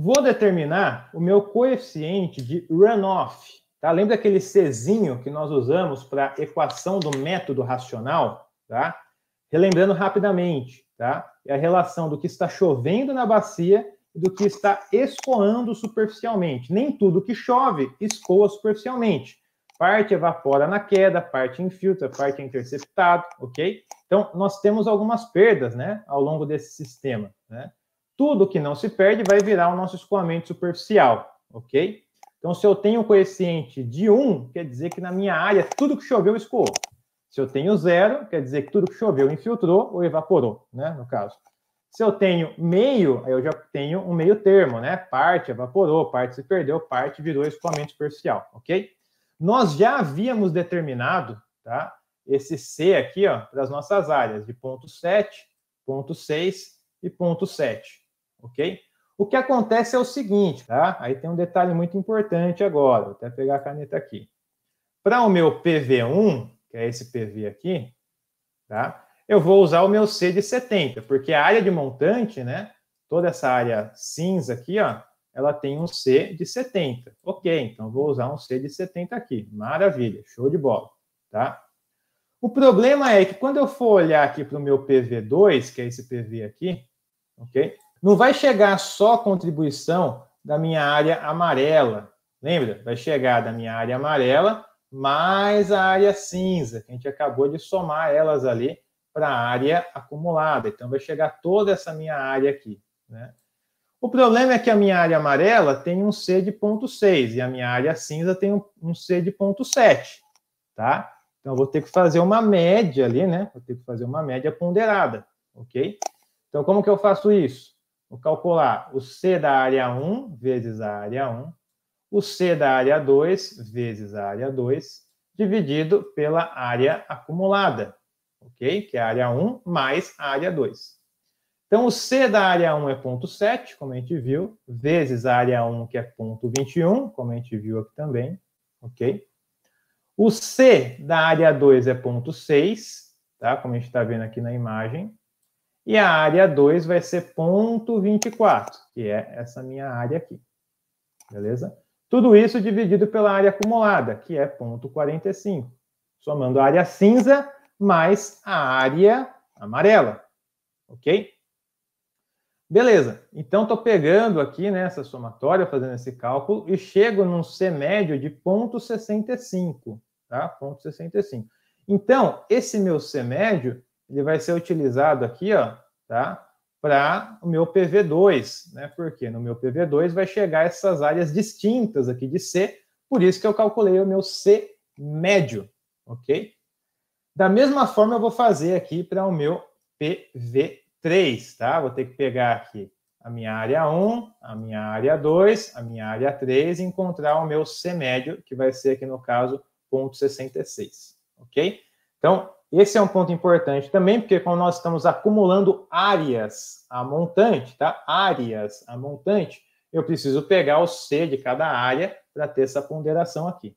Vou determinar o meu coeficiente de runoff. Tá? Lembra aquele Czinho que nós usamos para equação do método racional? Tá? Relembrando rapidamente, tá? é a relação do que está chovendo na bacia e do que está escoando superficialmente. Nem tudo que chove escoa superficialmente. Parte evapora na queda, parte infiltra, parte é interceptado, ok? Então, nós temos algumas perdas né, ao longo desse sistema. Né? Tudo que não se perde vai virar o nosso escoamento superficial, ok? Então, se eu tenho um coeficiente de 1, quer dizer que na minha área tudo que choveu escoou. Se eu tenho 0, quer dizer que tudo que choveu infiltrou ou evaporou, né, no caso. Se eu tenho meio, aí eu já tenho um meio termo, né? Parte evaporou, parte se perdeu, parte virou escoamento superficial, ok? Nós já havíamos determinado, tá? Esse C aqui, ó, para as nossas áreas, de ponto 7, ponto 6 e ponto 7 ok? O que acontece é o seguinte, tá? Aí tem um detalhe muito importante agora, vou até pegar a caneta aqui. Para o meu PV1, que é esse PV aqui, tá? Eu vou usar o meu C de 70, porque a área de montante, né? Toda essa área cinza aqui, ó, ela tem um C de 70. Ok, então vou usar um C de 70 aqui. Maravilha, show de bola, tá? O problema é que quando eu for olhar aqui para o meu PV2, que é esse PV aqui, ok? Não vai chegar só contribuição da minha área amarela. Lembra? Vai chegar da minha área amarela mais a área cinza, que a gente acabou de somar elas ali para a área acumulada. Então, vai chegar toda essa minha área aqui. Né? O problema é que a minha área amarela tem um C de ponto 6 e a minha área cinza tem um, C de ponto 7, tá? Então, vou ter que fazer uma média ali, né? Vou ter que fazer uma média ponderada, ok? Então, como que eu faço isso? Vou calcular o C da área 1 vezes a área 1, o C da área 2 vezes a área 2, dividido pela área acumulada, ok? Que é a área 1 mais a área 2. Então, o C da área 1 é 0,7, como a gente viu, vezes a área 1, que é 0,21, como a gente viu aqui também, ok? O C da área 2 é 0,6, tá? Como a gente está vendo aqui na imagem. E a área 2 vai ser ponto 24, que é essa minha área aqui. Beleza? Tudo isso dividido pela área acumulada, que é ponto 45. Somando a área cinza mais a área amarela. Ok? Beleza. Então, estou pegando aqui né, essa somatória, fazendo esse cálculo, e chego num C médio de 0,65. Tá? 0,65. Então, esse meu C médio ele vai ser utilizado aqui, ó, tá? Para o meu PV2, né? Porque no meu PV2 vai chegar essas áreas distintas aqui de C, por isso que eu calculei o meu C médio, ok? Da mesma forma eu vou fazer aqui para o meu PV3, tá? Vou ter que pegar aqui a minha área 1, a minha área 2, a minha área 3 e encontrar o meu C médio, que vai ser aqui no caso 0,66, ok? Então, esse é um ponto importante também, porque como nós estamos acumulando áreas a montante, tá? Áreas a montante, eu preciso pegar o C de cada área para ter essa ponderação aqui.